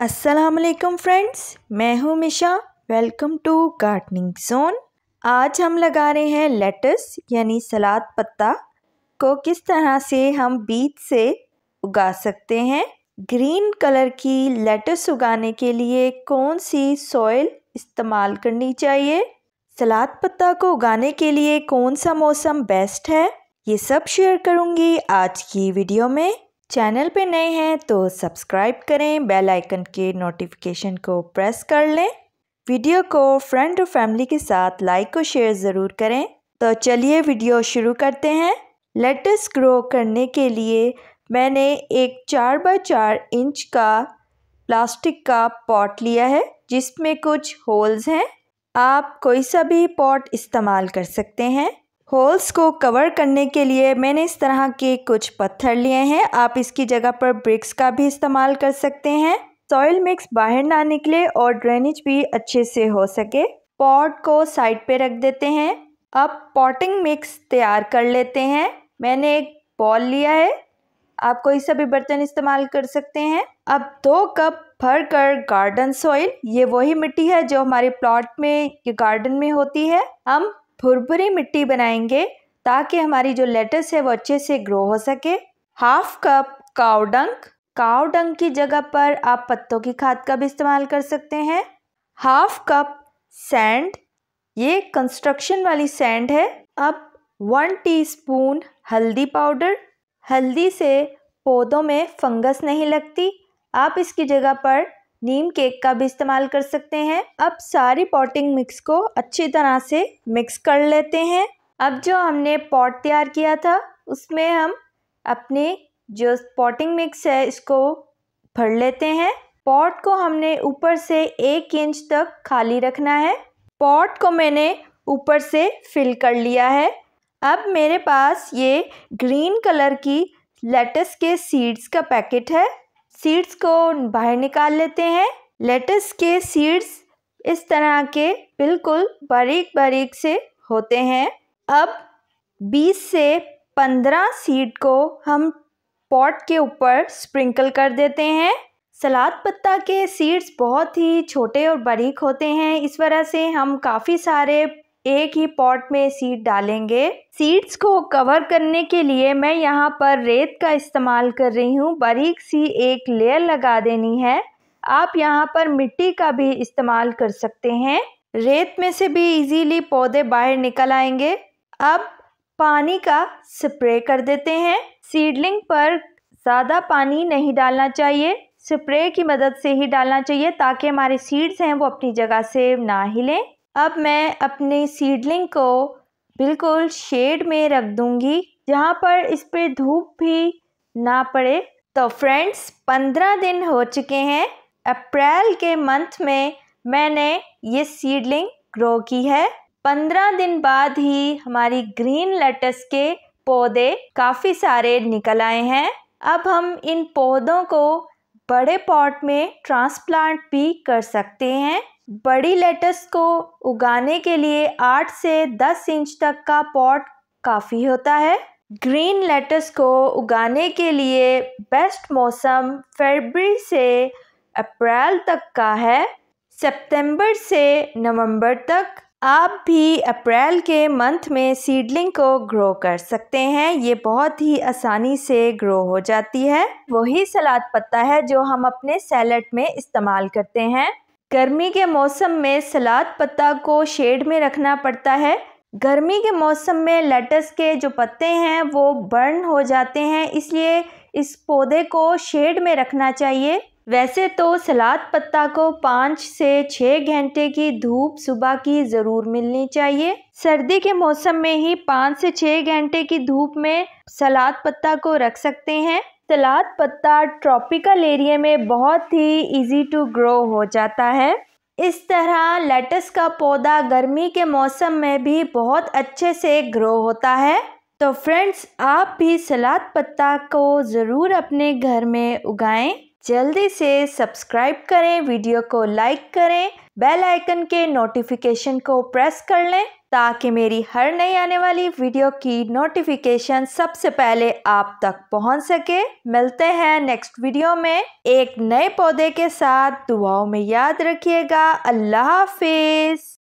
असलकम फ्रेंड्स मैं हूं Misha welcome to gardening zone आज हम लगा रहे हैं लेटस यानी सलाद पत्ता को किस तरह से हम बीज से उगा सकते हैं ग्रीन कलर की लेटस उगाने के लिए कौन सी सॉइल इस्तेमाल करनी चाहिए सलाद पत्ता को उगाने के लिए कौन सा मौसम बेस्ट है ये सब शेयर करूँगी आज की वीडियो में चैनल पे नए हैं तो सब्सक्राइब करें बेल आइकन के नोटिफिकेशन को प्रेस कर लें वीडियो को फ्रेंड और फैमिली के साथ लाइक और शेयर ज़रूर करें तो चलिए वीडियो शुरू करते हैं लेटस ग्रो करने के लिए मैंने एक चार बाय चार इंच का प्लास्टिक का पॉट लिया है जिसमें कुछ होल्स हैं आप कोई सा भी पॉट इस्तेमाल कर सकते हैं होल्स को कवर करने के लिए मैंने इस तरह के कुछ पत्थर लिए हैं आप इसकी जगह पर ब्रिक्स का भी इस्तेमाल कर सकते हैं सॉइल मिक्स बाहर ना निकले और ड्रेनेज भी अच्छे से हो सके पॉट को साइड पे रख देते हैं अब पॉटिंग मिक्स तैयार कर लेते हैं मैंने एक बॉल लिया है आप कोई सा भी बर्तन इस्तेमाल कर सकते हैं अब दो कप भर कर गार्डन सॉइल ये वही मिट्टी है जो हमारे प्लॉट में गार्डन में होती है हम भुरभुरी मिट्टी बनाएंगे ताकि हमारी जो लेटस है वो अच्छे से ग्रो हो सके हाफ कप कावडंक डंक की जगह पर आप पत्तों की खाद का भी इस्तेमाल कर सकते हैं हाफ कप सैंड ये कंस्ट्रक्शन वाली सैंड है अब वन टीस्पून हल्दी पाउडर हल्दी से पौधों में फंगस नहीं लगती आप इसकी जगह पर नीम केक का भी इस्तेमाल कर सकते हैं अब सारी पॉटिंग मिक्स को अच्छी तरह से मिक्स कर लेते हैं अब जो हमने पॉट तैयार किया था उसमें हम अपने जो पॉटिंग मिक्स है इसको भर लेते हैं पॉट को हमने ऊपर से एक इंच तक खाली रखना है पॉट को मैंने ऊपर से फिल कर लिया है अब मेरे पास ये ग्रीन कलर की लेटस के सीड्स का पैकेट है सीड्स को बाहर निकाल लेते हैं लेटस के सीड्स इस तरह के बिल्कुल बारीक बारीक से होते हैं अब 20 से 15 सीड को हम पॉट के ऊपर स्प्रिंकल कर देते हैं सलाद पत्ता के सीड्स बहुत ही छोटे और बारीक होते हैं इस वजह से हम काफ़ी सारे एक ही पॉट में सीड डालेंगे सीड्स को कवर करने के लिए मैं यहाँ पर रेत का इस्तेमाल कर रही हूँ बारीक सी एक लेयर लगा देनी है आप यहाँ पर मिट्टी का भी इस्तेमाल कर सकते हैं रेत में से भी इजीली पौधे बाहर निकल आएंगे अब पानी का स्प्रे कर देते हैं सीडलिंग पर ज़्यादा पानी नहीं डालना चाहिए स्प्रे की मदद से ही डालना चाहिए ताकि हमारे सीड्स हैं वो अपनी जगह से ना हिलें अब मैं अपनी सीडलिंग को बिल्कुल शेड में रख दूंगी जहाँ पर इस पर धूप भी ना पड़े तो फ्रेंड्स पंद्रह दिन हो चुके हैं अप्रैल के मंथ में मैंने ये सीडलिंग ग्रो की है पंद्रह दिन बाद ही हमारी ग्रीन लेटस के पौधे काफ़ी सारे निकल आए हैं अब हम इन पौधों को बड़े पॉट में ट्रांसप्लांट भी कर सकते हैं बड़ी लेटस को उगाने के लिए आठ से दस इंच तक का पॉट काफ़ी होता है ग्रीन लेटस को उगाने के लिए बेस्ट मौसम फरवरी से अप्रैल तक का है सितंबर से नवंबर तक आप भी अप्रैल के मंथ में सीडलिंग को ग्रो कर सकते हैं ये बहुत ही आसानी से ग्रो हो जाती है वही सलाद पत्ता है जो हम अपने सैलड में इस्तेमाल करते हैं गर्मी के मौसम में सलाद पत्ता को शेड में रखना पड़ता है गर्मी के मौसम में लेटस के जो पत्ते हैं वो बर्न हो जाते हैं इसलिए इस पौधे को शेड में रखना चाहिए वैसे तो सलाद पत्ता को पाँच से छः घंटे की धूप सुबह की ज़रूर मिलनी चाहिए सर्दी के मौसम में ही पाँच से छः घंटे की धूप में सलाद पत्ता को रख सकते हैं सलाद पत्ता ट्रॉपिकल एरिया में बहुत ही इजी टू ग्रो हो जाता है इस तरह लेटस का पौधा गर्मी के मौसम में भी बहुत अच्छे से ग्रो होता है तो फ्रेंड्स आप भी सलाद पत्ता को ज़रूर अपने घर में उगाएं जल्दी से सब्सक्राइब करें वीडियो को लाइक करें बेल आइकन के नोटिफिकेशन को प्रेस कर लें ताकि मेरी हर नई आने वाली वीडियो की नोटिफिकेशन सबसे पहले आप तक पहुंच सके मिलते हैं नेक्स्ट वीडियो में एक नए पौधे के साथ दुआओं में याद रखिएगा अल्लाह हाफिज़